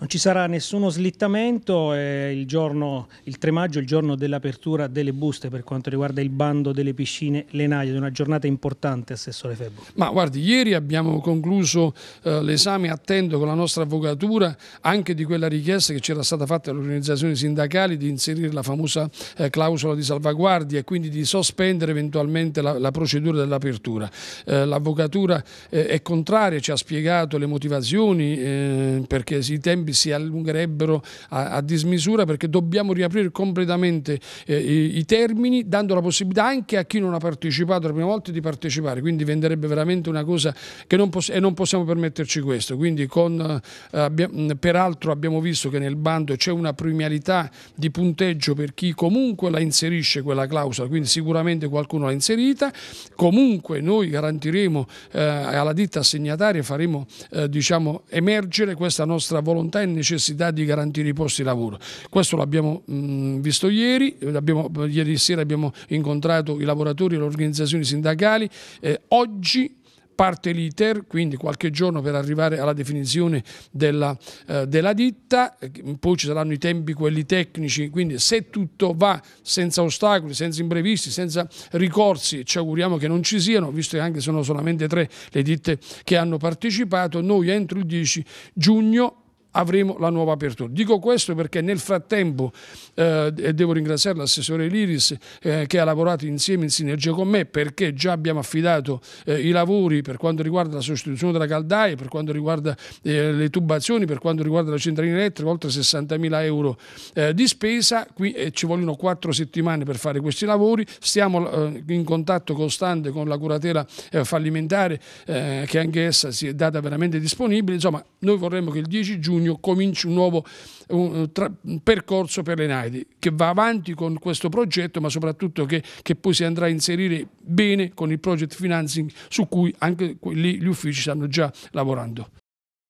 Non ci sarà nessuno slittamento, eh, il, giorno, il, 3 maggio è il giorno dell'apertura delle buste per quanto riguarda il bando delle piscine Lenaia, una giornata importante Assessore Febbo. Ma guardi, ieri abbiamo concluso eh, l'esame attento con la nostra avvocatura anche di quella richiesta che c'era stata fatta alle organizzazioni sindacali di inserire la famosa eh, clausola di salvaguardia e quindi di sospendere eventualmente la, la procedura dell'apertura. Eh, l'avvocatura eh, è contraria, ci ha spiegato le motivazioni eh, perché i tempi si allungherebbero a, a dismisura perché dobbiamo riaprire completamente eh, i, i, termini dando la possibilità anche a chi non ha partecipato la prima volta di partecipare, quindi venderebbe veramente una cosa che non, poss non possiamo permetterci questo, quindi con, eh, abbiamo, peraltro abbiamo visto che nel bando c'è una premialità di punteggio per chi comunque la inserisce quella clausola, quindi sicuramente qualcuno l'ha inserita, comunque noi garantiremo eh, alla ditta assegnataria, faremo eh, diciamo, emergere questa nostra volontà difficoltà e necessità di garantire i posti di lavoro. Questo l'abbiamo mm, visto ieri, abbiamo, ieri sera abbiamo incontrato i lavoratori e le organizzazioni sindacali, eh, oggi parte l'iter, quindi qualche giorno per arrivare alla definizione della, eh, della, ditta, eh, poi ci saranno i tempi quelli tecnici, quindi se tutto va senza ostacoli, senza imprevisti, senza ricorsi, ci auguriamo che non ci siano, visto che anche sono solamente tre le ditte che hanno partecipato, noi entro il 10 giugno avremo la nuova apertura. Dico questo perché nel frattempo, eh, e devo ringraziare l'assessore Liris eh, che ha lavorato insieme in sinergia con me, perché già abbiamo affidato eh, i lavori per quanto riguarda la sostituzione della caldaia, per quanto riguarda eh, le tubazioni, per quanto riguarda la centralina elettrica, oltre 60.000 euro eh, di spesa, qui eh, ci vogliono quattro settimane per fare questi lavori, stiamo in contatto costante con la curatela fallimentare che anche essa si è data veramente disponibile, insomma noi vorremmo che il 10 giugno giugno comincia un nuovo un, tra, un percorso per l'Enaidi che va avanti con questo progetto ma soprattutto che, che, poi si andrà a inserire bene con il project financing su cui anche lì gli uffici stanno già lavorando.